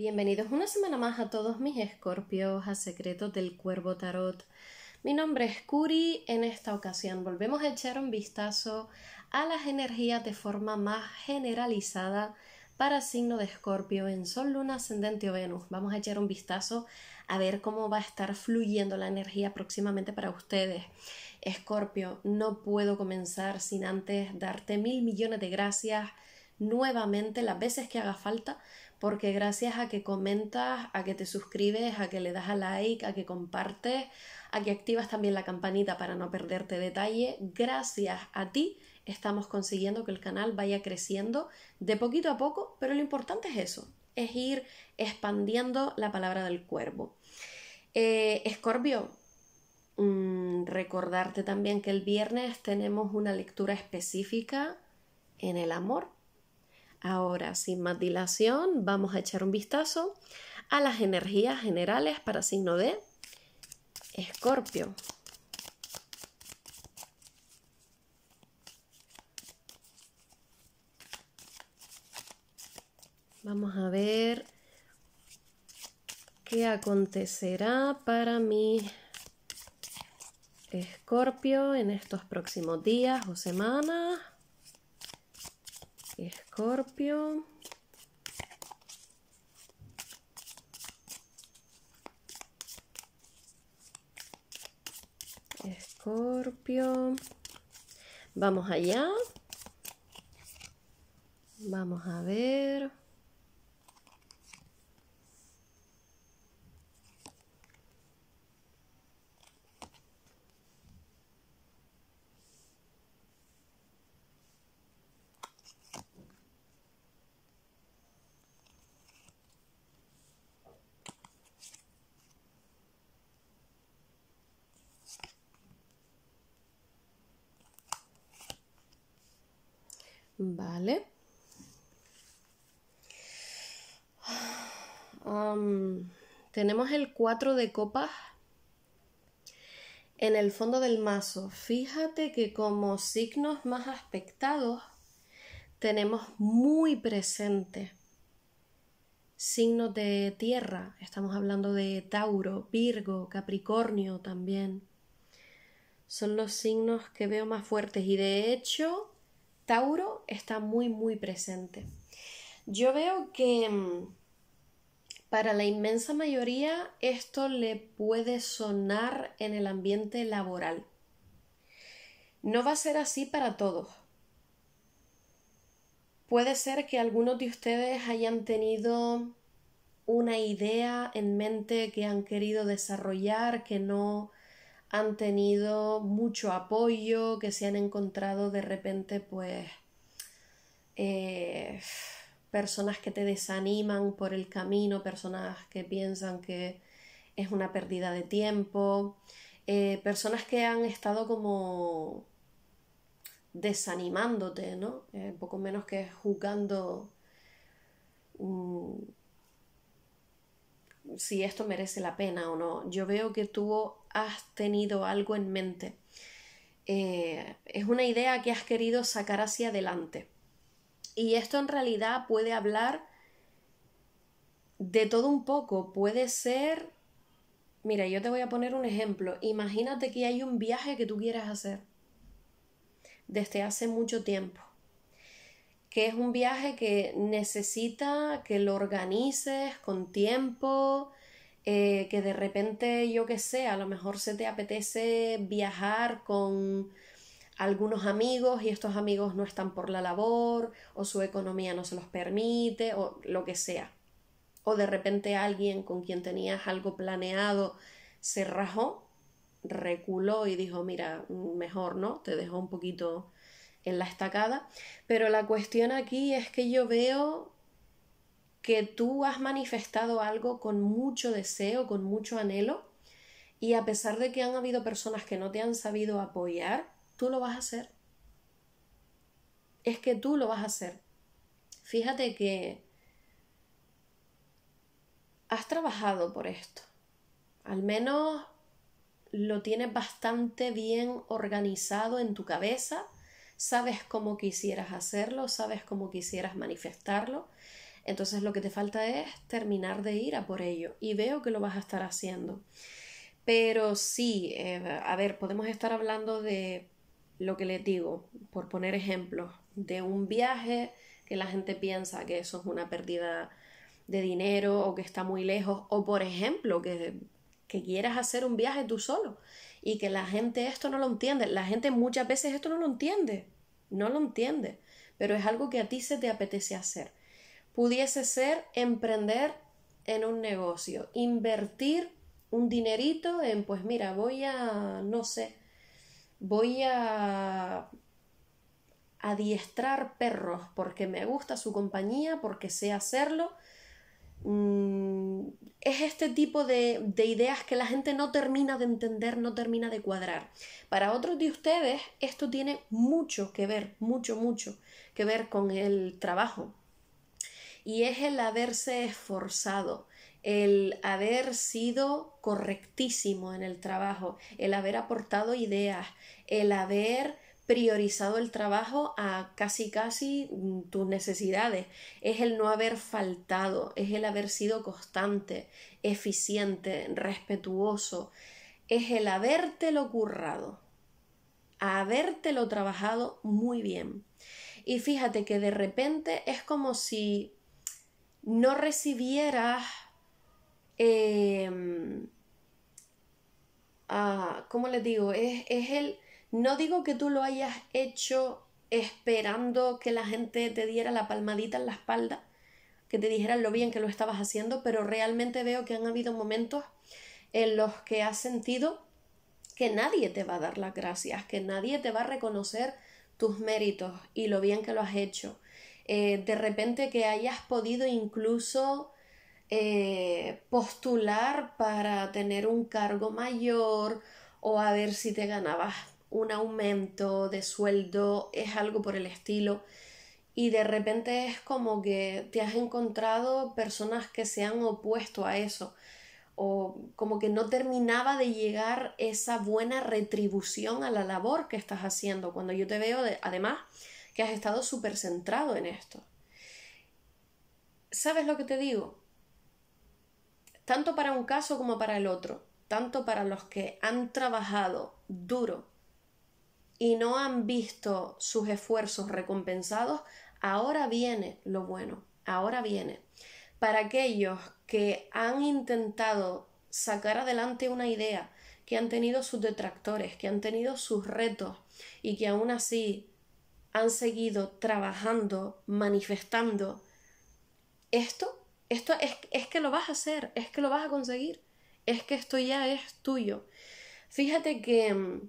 Bienvenidos una semana más a todos mis escorpios a Secretos del Cuervo Tarot. Mi nombre es Curi. En esta ocasión volvemos a echar un vistazo a las energías de forma más generalizada para signo de escorpio en Sol, Luna, Ascendente o Venus. Vamos a echar un vistazo a ver cómo va a estar fluyendo la energía próximamente para ustedes. Escorpio, no puedo comenzar sin antes darte mil millones de gracias nuevamente las veces que haga falta porque gracias a que comentas, a que te suscribes, a que le das a like, a que compartes, a que activas también la campanita para no perderte detalle, gracias a ti estamos consiguiendo que el canal vaya creciendo de poquito a poco, pero lo importante es eso, es ir expandiendo la palabra del cuervo. Eh, Escorpio, mm, recordarte también que el viernes tenemos una lectura específica en el amor Ahora, sin más dilación, vamos a echar un vistazo a las energías generales para signo de Escorpio. Vamos a ver qué acontecerá para mi Escorpio en estos próximos días o semanas. Escorpio. Escorpio. Vamos allá. Vamos a ver. Vale. tenemos el 4 de copas en el fondo del mazo. Fíjate que como signos más aspectados tenemos muy presente signos de tierra. Estamos hablando de Tauro, Virgo, Capricornio también. Son los signos que veo más fuertes y de hecho Tauro está muy, muy presente. Yo veo que mm, para la inmensa mayoría esto le puede sonar en el ambiente laboral. No va a ser así para todos. Puede ser que algunos de ustedes hayan tenido una idea en mente que han querido desarrollar, que no han tenido mucho apoyo, que se han encontrado de repente pues eh, personas que te desaniman por el camino, personas que piensan que es una pérdida de tiempo, eh, personas que han estado como desanimándote, ¿no? Eh, poco menos que jugando mm, si esto merece la pena o no. Yo veo que tú has tenido algo en mente. Eh, es una idea que has querido sacar hacia adelante. Y esto en realidad puede hablar de todo un poco. Puede ser... Mira, yo te voy a poner un ejemplo. Imagínate que hay un viaje que tú quieras hacer desde hace mucho tiempo que es un viaje que necesita que lo organices con tiempo, eh, que de repente, yo que sé, a lo mejor se te apetece viajar con algunos amigos y estos amigos no están por la labor o su economía no se los permite o lo que sea. O de repente alguien con quien tenías algo planeado se rajó, reculó y dijo, mira, mejor no, te dejó un poquito en la estacada, pero la cuestión aquí es que yo veo que tú has manifestado algo con mucho deseo, con mucho anhelo, y a pesar de que han habido personas que no te han sabido apoyar, tú lo vas a hacer. Es que tú lo vas a hacer. Fíjate que has trabajado por esto. Al menos lo tienes bastante bien organizado en tu cabeza sabes cómo quisieras hacerlo, sabes cómo quisieras manifestarlo. Entonces lo que te falta es terminar de ir a por ello y veo que lo vas a estar haciendo. Pero sí, eh, a ver, podemos estar hablando de lo que les digo, por poner ejemplos, de un viaje que la gente piensa que eso es una pérdida de dinero o que está muy lejos, o por ejemplo, que que quieras hacer un viaje tú solo y que la gente esto no lo entiende. La gente muchas veces esto no lo entiende, no lo entiende, pero es algo que a ti se te apetece hacer. Pudiese ser emprender en un negocio, invertir un dinerito en, pues mira, voy a, no sé, voy a adiestrar perros porque me gusta su compañía, porque sé hacerlo Mm, es este tipo de, ideas que la gente no termina de entender, no termina de cuadrar. Para otros de ustedes, esto tiene mucho que ver, mucho, mucho que ver con el trabajo. Y es el haberse esforzado, el haber sido correctísimo en el trabajo, el haber aportado ideas, el haber priorizado el trabajo a casi casi mm, tus necesidades. Es el no haber faltado, es el haber sido constante, eficiente, respetuoso, es el habértelo currado, habértelo trabajado muy bien. Y fíjate que de repente es como si no recibieras... Eh, ¿Cómo les digo? es el no digo que tú lo hayas hecho esperando que la gente te diera la palmadita en la espalda, que te dijeran lo bien que lo estabas haciendo, pero realmente veo que han habido momentos en los que has sentido que nadie te va a dar las gracias, que nadie te va a reconocer tus méritos y lo bien que lo has hecho. Eh, de repente que hayas podido incluso eh, postular para tener un cargo mayor o a ver si te ganabas un aumento de sueldo, es algo por el estilo. Y de repente es como que te has encontrado personas que se han opuesto a eso o como que no terminaba de llegar esa buena retribución a la labor que estás haciendo, cuando yo te veo además que has estado súper centrado en esto. ¿Sabes lo que te digo? Tanto para un caso como para el otro, tanto para los que han trabajado duro y no han visto sus esfuerzos recompensados, ahora viene lo bueno, ahora viene. Para aquellos que han intentado sacar adelante una idea, que han tenido sus detractores, que han tenido sus retos y que aún así han seguido trabajando, manifestando, esto, esto es que lo vas a hacer, es que lo vas a conseguir, es que esto ya es tuyo. Fíjate que mm,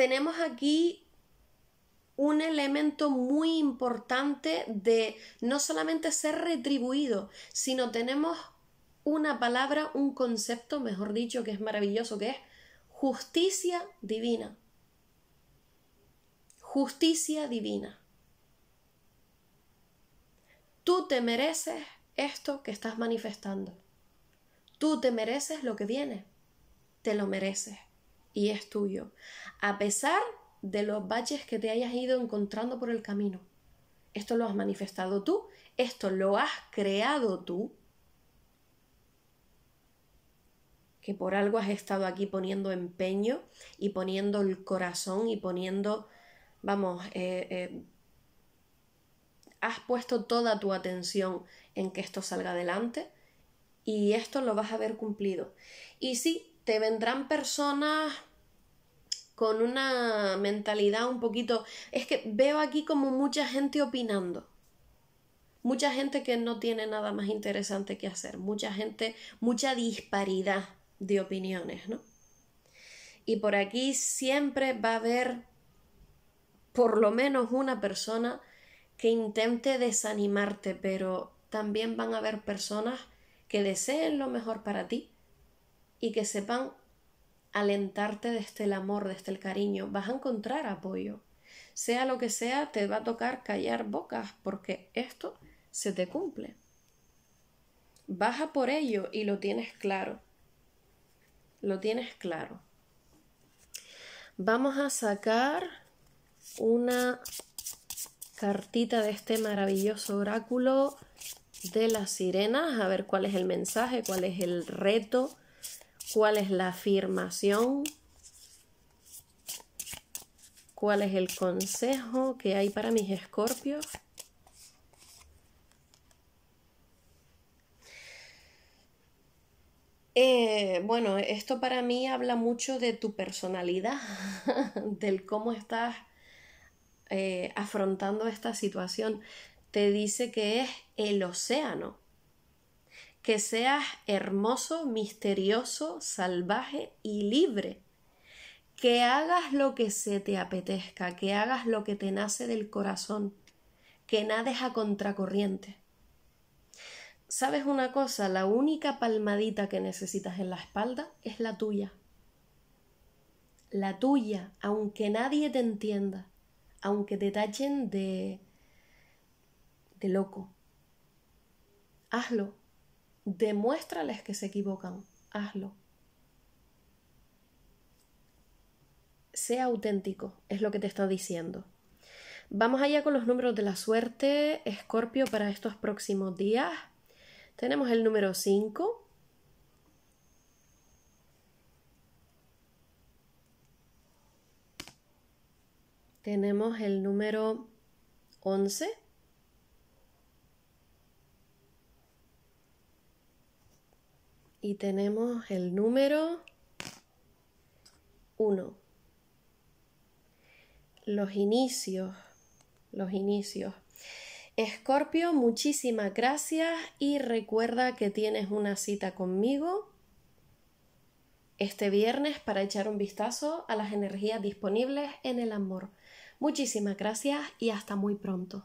tenemos aquí un elemento muy importante de no solamente ser retribuido, sino tenemos una palabra, un concepto, mejor dicho, que es maravilloso, que es justicia divina. Justicia divina. Tú te mereces esto que estás manifestando. Tú te mereces lo que viene. Te lo mereces y es tuyo, a pesar de los baches que te hayas ido encontrando por el camino. Esto lo has manifestado tú, esto lo has creado tú, que por algo has estado aquí poniendo empeño y poniendo el corazón y poniendo, vamos, eh, eh, has puesto toda tu atención en que esto salga adelante y esto lo vas a ver cumplido. Y sí, vendrán personas con una mentalidad un poquito... Es que veo aquí como mucha gente opinando. Mucha gente que no tiene nada más interesante que hacer. Mucha gente, mucha disparidad de opiniones, ¿no? Y por aquí siempre va a haber por lo menos una persona que intente desanimarte, pero también van a haber personas que deseen lo mejor para ti y que sepan alentarte desde el amor, desde el cariño. Vas a encontrar apoyo. Sea lo que sea, te va a tocar callar bocas porque esto se te cumple. Baja por ello y lo tienes claro. Lo tienes claro. Vamos a sacar una cartita de este maravilloso oráculo de las sirenas, a ver cuál es el mensaje, cuál es el reto ¿Cuál es la afirmación? ¿Cuál es el consejo que hay para mis escorpios? Eh, bueno, esto para mí habla mucho de tu personalidad, del cómo estás eh, afrontando esta situación. Te dice que es el océano que seas hermoso, misterioso, salvaje y libre, que hagas lo que se te apetezca, que hagas lo que te nace del corazón, que nades a contracorriente. ¿Sabes una cosa? La única palmadita que necesitas en la espalda es la tuya. La tuya, aunque nadie te entienda, aunque te tachen de de loco. Hazlo, Demuéstrales que se equivocan. Hazlo. Sea auténtico, es lo que te está diciendo. Vamos allá con los números de la suerte, Escorpio, para estos próximos días. Tenemos el número 5. Tenemos el número 11. y tenemos el número 1. Los inicios, los inicios. Escorpio, muchísimas gracias y recuerda que tienes una cita conmigo este viernes para echar un vistazo a las energías disponibles en el amor. Muchísimas gracias y hasta muy pronto.